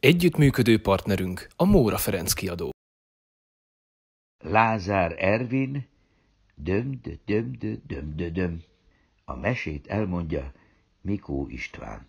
Együttműködő partnerünk a Móra Ferenc kiadó. Lázár Ervin, dömd, dömd, dömd, döm. A mesét elmondja Mikó István.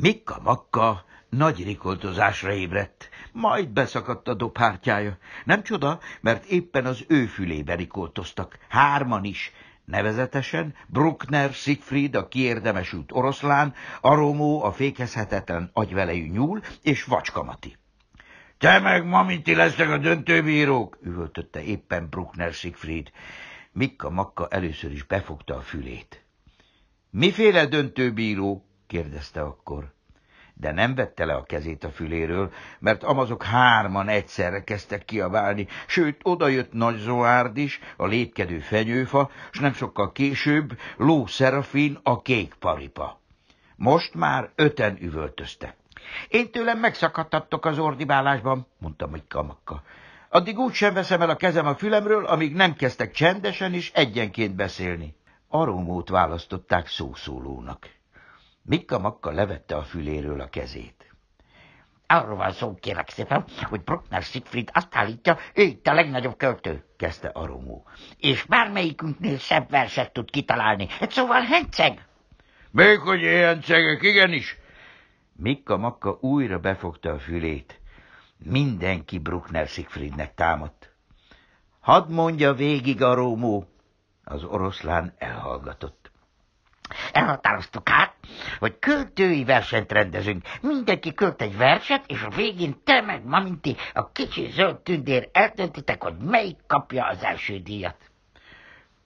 Mikka Makka nagy rikoltozásra ébredt, majd beszakadt a dobhártyája. Nem csoda, mert éppen az ő fülébe rikoltoztak, hárman is, nevezetesen Bruckner Siegfried a kiérdemesült oroszlán, Aromó a fékezhetetlen agyvelejű nyúl és Vacskamati. – Te meg ma minti lesznek a döntőbírók! – üvöltötte éppen Bruckner Siegfried. Mikka Makka először is befogta a fülét. – Miféle döntőbíró? kérdezte akkor. De nem vette le a kezét a füléről, mert amazok hárman egyszerre kezdtek kiabálni, sőt, odajött nagy zoárd is, a lépkedő fenyőfa, s nem sokkal később Ló Szerafin a kék paripa. Most már öten üvöltöztek. Én tőlem megszakadtattok az ordibálásban, mondtam egy kamakka. Addig úgy sem veszem el a kezem a fülemről, amíg nem kezdtek csendesen és egyenként beszélni. Aromót választották szószólónak. Mikka-makka levette a füléről a kezét. Arról van szó, kérek szépen, hogy Bruckner Siegfried azt állítja, ő itt a legnagyobb költő, kezdte Aromó. És bármelyikünknél szebb verset tud kitalálni. Hát szóval henceg! Még hogy ilyen cegek, igenis! Mikka-makka újra befogta a fülét. Mindenki Bruckner Siegfriednek támadt. Hadd mondja végig a Rómó! Az oroszlán elhallgatott elhatároztuk hát, hogy költői versenyt rendezünk. Mindenki költ egy verset, és a végén te meg Maminti, a kicsi zöld tündér eldöntitek, hogy melyik kapja az első díjat.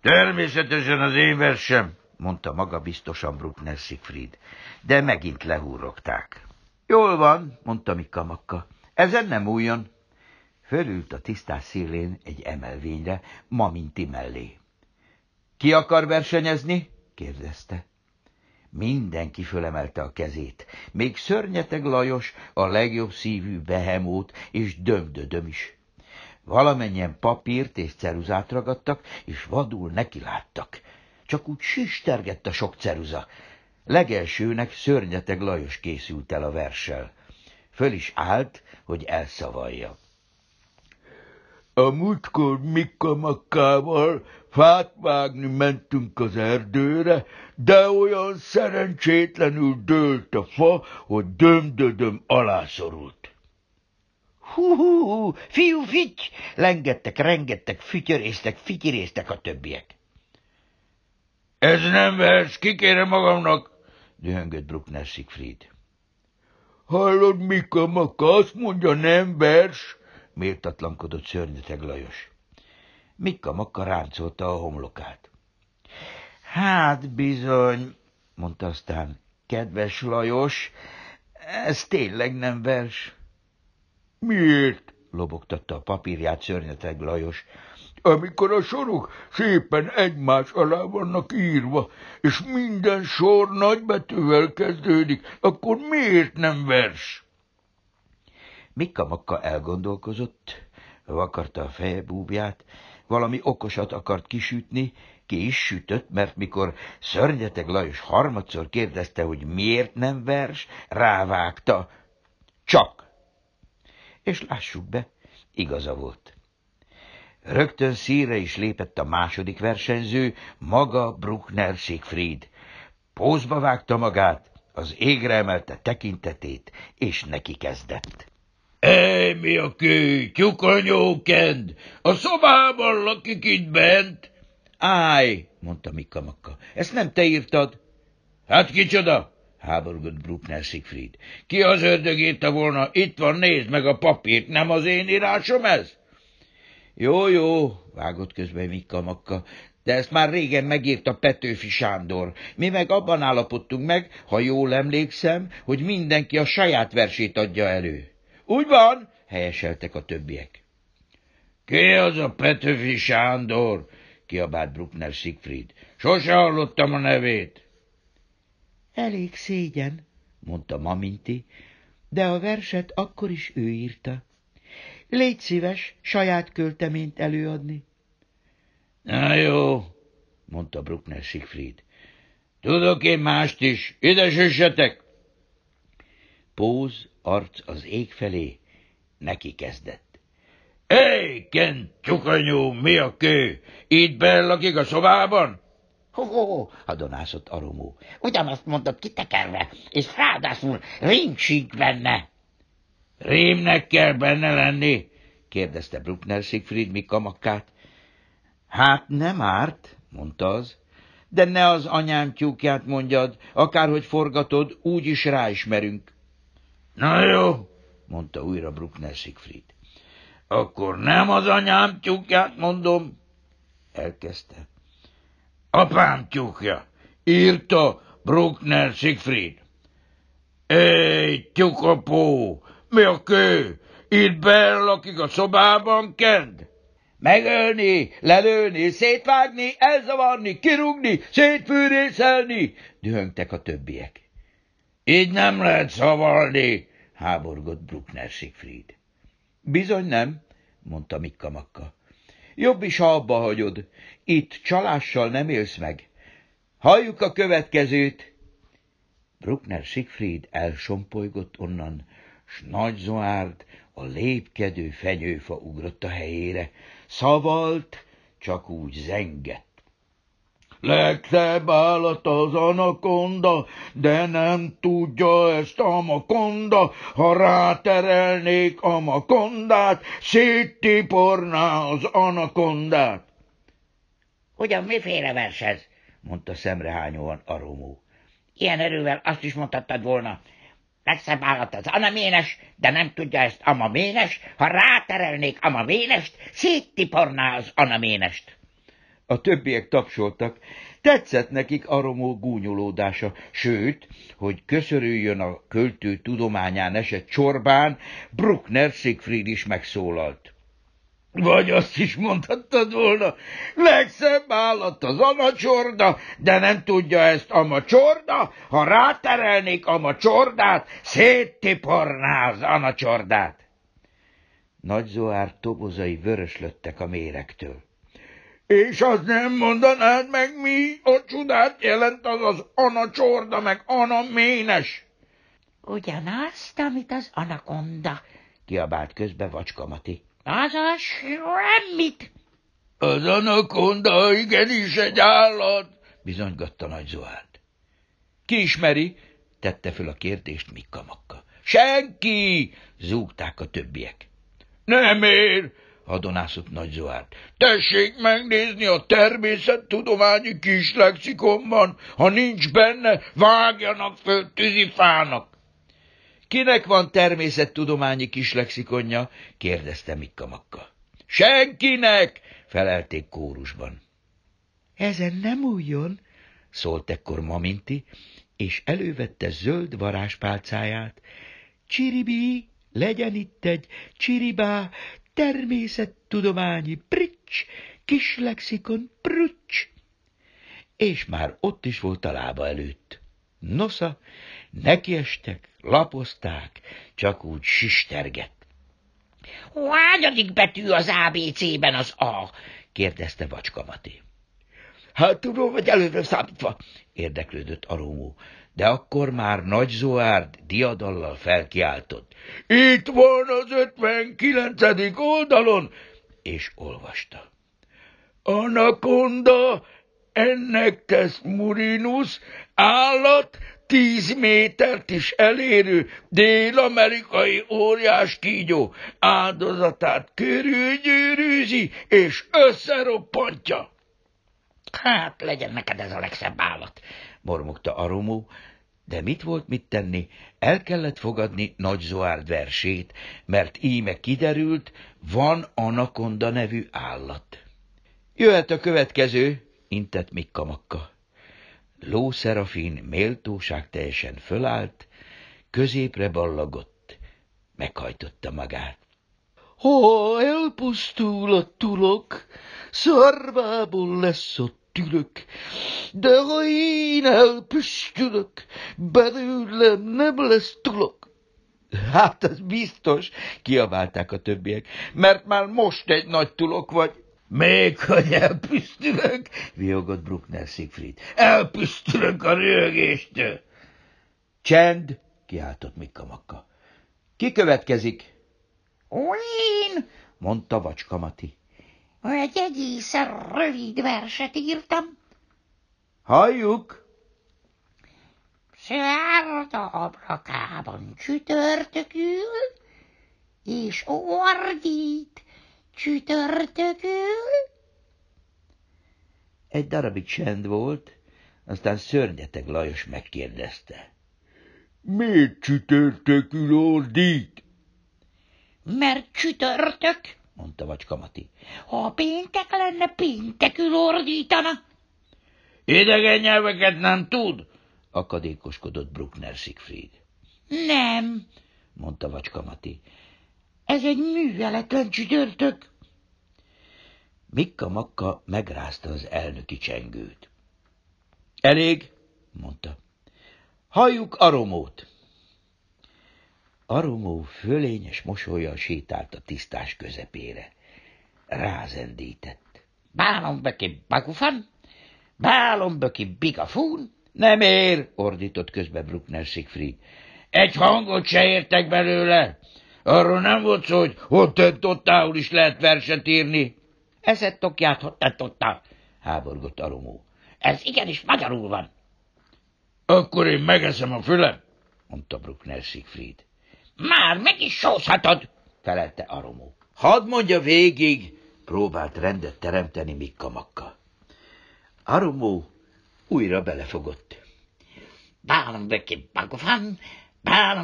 Természetesen az én versem, mondta maga biztosan Bruckner Siegfried, de megint lehúrogták. Jól van, mondta Mika Makka, ezen nem újon. Fölült a tisztás szélén egy emelvényre, Maminti mellé. Ki akar versenyezni? kérdezte. Mindenki fölemelte a kezét, még Szörnyeteg Lajos, a legjobb szívű behemót és dömdödöm is. Valamennyien papírt és ceruzát ragadtak, és vadul nekiláttak. Csak úgy sistergett a sok ceruza. Legelsőnek Szörnyeteg Lajos készült el a verssel. Föl is állt, hogy elszavalja. A múltkor Mika Makkával fát vágni mentünk az erdőre, de olyan szerencsétlenül dőlt a fa, hogy dömdödöm alászorult. Hú, fiú, figy! Lengettek, rengettek, fütyörésztek, fityirésztek a többiek. Ez nem vers, kikérem magamnak, dühöngött Bruckner Siegfried. Hallod, Mika Maka, azt mondja, nem vers, méltatlankodott szörnyeteg Lajos. Mikka Makka ráncolta a homlokát. Hát bizony, mondta aztán, kedves Lajos, ez tényleg nem vers. Miért? lobogtatta a papírját szörnyeteg Lajos. Amikor a sorok szépen egymás alá vannak írva, és minden sor nagybetűvel kezdődik, akkor miért nem vers? Mikka-makka elgondolkozott, vakarta a feje búbját, valami okosat akart kisütni, ki is sütött, mert mikor Szörnyeteg Lajos harmadszor kérdezte, hogy miért nem vers, rávágta. Csak! És lássuk be, igaza volt. Rögtön szíre is lépett a második versenyző, maga Bruckner Siegfried. Pózba vágta magát, az égre emelte tekintetét, és neki kezdett. Ej, a kő, tyukanyókend, a szobában lakik itt bent. Áj, mondta Mikka Makka, ezt nem te írtad. Hát kicsoda? háborgott Bruckner Siegfried. Ki az ördög írta volna, itt van, nézd meg a papírt, nem az én írásom ez? Jó, jó, vágott közben Mikka Makka, de ezt már régen megírta Petőfi Sándor. Mi meg abban állapodtunk meg, ha jól emlékszem, hogy mindenki a saját versét adja elő. Úgy van, helyeseltek a többiek. Ki az a Petőfi Sándor? kiabált Bruckner Siegfried. Sose hallottam a nevét. Elég szégyen, mondta Maminti, de a verset akkor is ő írta. Légy szíves saját költeményt előadni. Na jó, mondta Bruckner Siegfried. Tudok én mást is, ide süssetek! Póz arc az ég felé, neki kezdett. Ej, hey, kent csukanyú, mi a kő? Itt benn lakik a szobában? Ho-ho-ho, hadonászott Aromó. Ugyanazt mondod kitekerve, és ráadásul rím benne. Rémnek kell benne lenni? kérdezte Bruckner Siegfried kamakkát. Hát nem árt, mondta az, de ne az anyám tyúkját mondjad, akárhogy forgatod, úgy is ráismerünk. Na jó, mondta újra Bruckner Siegfried. Akkor nem az anyám tyúkját mondom, elkezdte. Apám tyúkja, írta Bruckner Siegfried. Ej, tyúkapó, mi a kő? Itt belakik a szobában, kend? Megölni, lelőni, szétvágni, elzavarni, kirúgni, szétfűrészelni, dühöngtek a többiek. Így nem lehet szavalni, háborgott Bruckner Siegfried. Bizony nem, mondta Mikka Makka. Jobb is, ha abba hagyod. Itt csalással nem élsz meg. Halljuk a következőt! Bruckner Siegfried elsompolygott onnan, s nagy zoárd, a lépkedő fenyőfa ugrott a helyére. Szavalt, csak úgy zengett. Legszebb állat az anakonda, de nem tudja ezt a makonda. ha ráterelnék makondát, széttiporná az anakondát. Ugyan miféle vers ez? mondta szemrehányóan romó. Ilyen erővel azt is mondhattad volna, legszebb állat az anaménes, de nem tudja ezt amaménes, ha ráterelnék amaménest, széttiporná az anaménest. A többiek tapsoltak. Tetszett nekik Aromó gúnyolódása, sőt, hogy köszörüljön a költő tudományán esett csorbán, Bruckner Siegfried is megszólalt. Vagy azt is mondhattad volna, legszebb állat az amacsorda, de nem tudja ezt amacsorda, ha ráterelnék amacsordát, az amacsordát. Nagy Zoár tobozai vöröslöttek a méregtől. És az nem mondanád meg, mi a csodát jelent az az Ana csorda, meg Ana ménes? Ugyanazt, amit az anakonda, kiabált közbe vacskamati. Az a semmit! Az anakonda igenis egy állat, bizonygatta nagy Zoánt. Ki ismeri? tette föl a kérdést Mikka Makka. Senki! zúgták a többiek. Nem ér! hadonászott Nagy Zoárt. Tessék megnézni a természettudományi kis lexikonban, ha nincs benne, vágjanak föl tűzifának. Kinek van természettudományi kis lexikonja? kérdezte Mikka Makka. Senkinek, felelték kórusban. Ezen nem újjon, szólt ekkor Maminti, és elővette zöld varázspálcáját. Csiribi, legyen itt egy csiribá, természettudományi prics, lexikon prücs, és már ott is volt a lába előtt. Nosza, nekiestek, lapozták, csak úgy sistergett. Hányadik betű az ABC-ben az A? kérdezte Vacska Maté. Hát tudom, vagy előre számítva, érdeklődött Rómó de akkor már Nagy Zoárd diadallal felkiáltott. Itt van az 59. oldalon, és olvasta. Anakonda, ennek tesz Murinus, állat tíz métert is elérő dél-amerikai óriás kígyó áldozatát körülgyűrűzi és összeroppantja. Hát legyen neked ez a legszebb állat, mormogta Aromó, de mit volt mit tenni, el kellett fogadni Nagy Zoárd versét, mert íme kiderült, van anakonda nevű állat. Jöhet a következő, intett Mikka Makka. Ló Szerafin méltóság teljesen fölállt, középre ballagott, meghajtotta magát. Ha elpusztul a tulok, szarvából lesz a püstülök, de én püstülök, belőlem nem lesz tulok. Hát, az biztos, kiabálták a többiek, mert már most egy nagy tulok vagy. Még hogy elpüsztülök, viogott Bruckner Siegfried. Elpüsztülök a röhögéstől. Csend, kiáltott Mikka Makka. Ki következik? Én, mondta Vacska Mati. Egy egészen rövid verset írtam. Halljuk! Szárda ablakában csütörtökül, és ordít csütörtökül. Egy darabig csend volt, aztán szörnyeteg Lajos megkérdezte. Miért csütörtökül ordít? Mert csütörtök mondta Vacskamati. Ha a péntek lenne, péntekül ordítana. Idegen nyelveket nem tud, akadékoskodott Bruckner Siegfried. Nem, mondta Vacskamati. Ez egy műveletlen csütörtök. Mikka Makka megrázta az elnöki csengőt. Elég, mondta. Halljuk a romót! Arumó fölényes mosolyjal sétált a tisztás közepére. Rázendített. Bálom böki bagufan, bálom böki bigafún. Nem ér, ordított közbe Bruckner Siegfried. Egy hangot se értek belőle. Arról nem volt szó, hogy ott ott is lehet verset írni. Ezett tokját hottatta, háborgott Aromó. Ez igenis magyarul van. Akkor én megeszem a fülem, mondta Bruckner Siegfried. Már meg is sózhatod, felelte Aromó. Hadd mondja végig, próbált rendet teremteni Mikka Makka. Aromó újra belefogott. beke bagofan,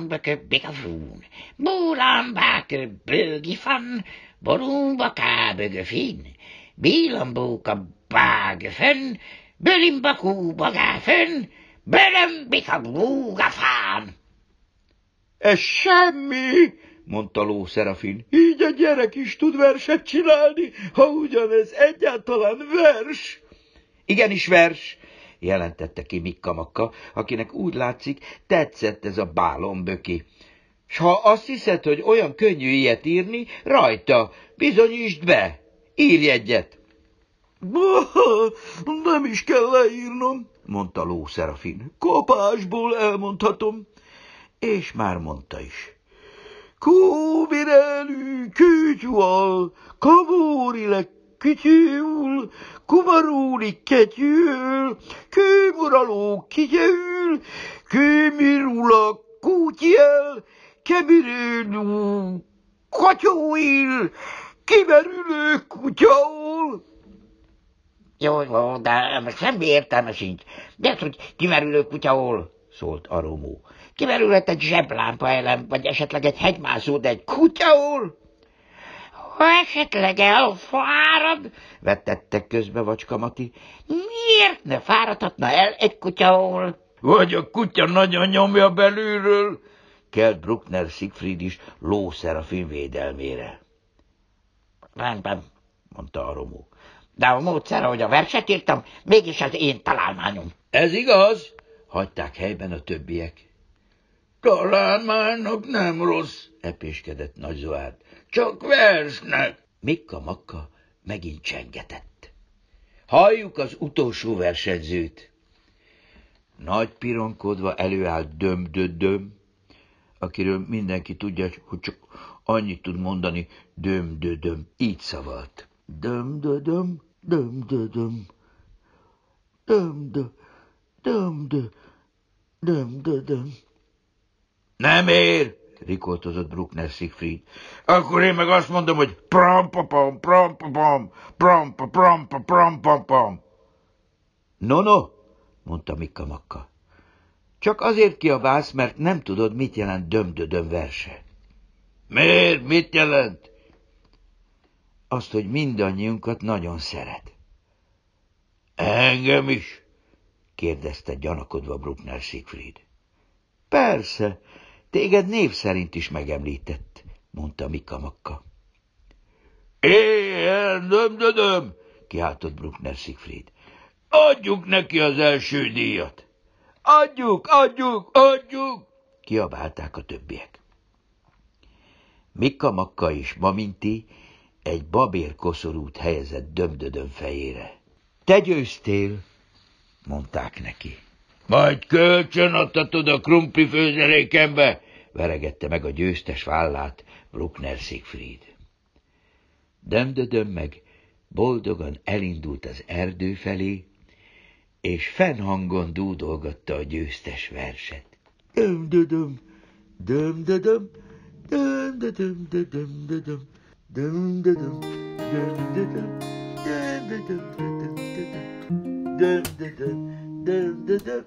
beke bigafún, bólambáke bőgifan, borumba kábögöfin, bílambóka bágöfön, bőlimbakú bagáfön, bika búgafán. Ez semmi, mondta Ló Szerafin. Így a gyerek is tud verset csinálni, ha ugyanez egyáltalán vers. Igenis vers, jelentette ki Mikka Makka, akinek úgy látszik, tetszett ez a bálomböki. S ha azt hiszed, hogy olyan könnyű ilyet írni, rajta, bizonyítsd be, írj egyet. Nem is kell leírnom, mondta Ló Szerafin. Kopásból elmondhatom és már mondta is. Kóbirelű kütyúval, kabórilek kütyül, kumarúli ketyül, kőmuraló kityeül, kőmirula kútyel, kebirőnú kacsóil, kimerülő kutyaul. Jó, jó, de semmi értelme sincs. De hogy kimerülő kutyaul, szólt Aromó kimerülhet egy zseblámpa elem, vagy esetleg egy hegymászó, de egy úr? Ha esetleg elfárad, Vetette közbe Vacska Mati, miért ne fáradhatna el egy úr? Vagy a kutya nagyon nyomja belülről, kelt Bruckner Siegfried is lószer a filmvédelmére. Rendben, mondta a romó. De a módszer, ahogy a verset írtam, mégis az én találmányom. Ez igaz, hagyták helyben a többiek. Talán nem rossz, epéskedett Nagy Zoárd. Csak versnek. Mikka Makka megint csengetett. Halljuk az utolsó versenyzőt. Nagy pironkodva előállt döm-dö-döm, akiről mindenki tudja, hogy csak annyit tud mondani, döm-dö-döm, így szavalt. Döm-dö-döm, döm-dö-döm, döm döm döm döm nem ér, rikoltozott Bruckner Siegfried. Akkor én meg azt mondom, hogy prampapam, prampapam, prampapam, prampapam. pa pam No, no, mondta Mikka Makka. Csak azért kiabálsz, mert nem tudod, mit jelent dömdödöm verse. Miért? Mit jelent? Azt, hogy mindannyiunkat nagyon szeret. Engem is? kérdezte gyanakodva Bruckner Siegfried. Persze, Téged név szerint is megemlített, mondta Mika Makka. Éjjel, nem, döm! kiáltott Bruckner Siegfried. Adjuk neki az első díjat! Adjuk, adjuk, adjuk! Kiabálták a többiek. Mika Makka és Maminti egy babér koszorút helyezett dömdödön fejére. Te győztél, mondták neki. Majd kölcsön adtatod a krumpli főzelékembe, veregette meg a győztes vállát Bruckner Siegfried. Dömdödöm meg boldogan elindult az erdő felé, és fennhangon dúdolgatta a győztes verset. Dömdödöm, dömdödöm, dömdödöm, dömdödöm, dömdödöm, dömdödöm, dömdödöm, dömdödöm, dömdödöm, dömdödöm,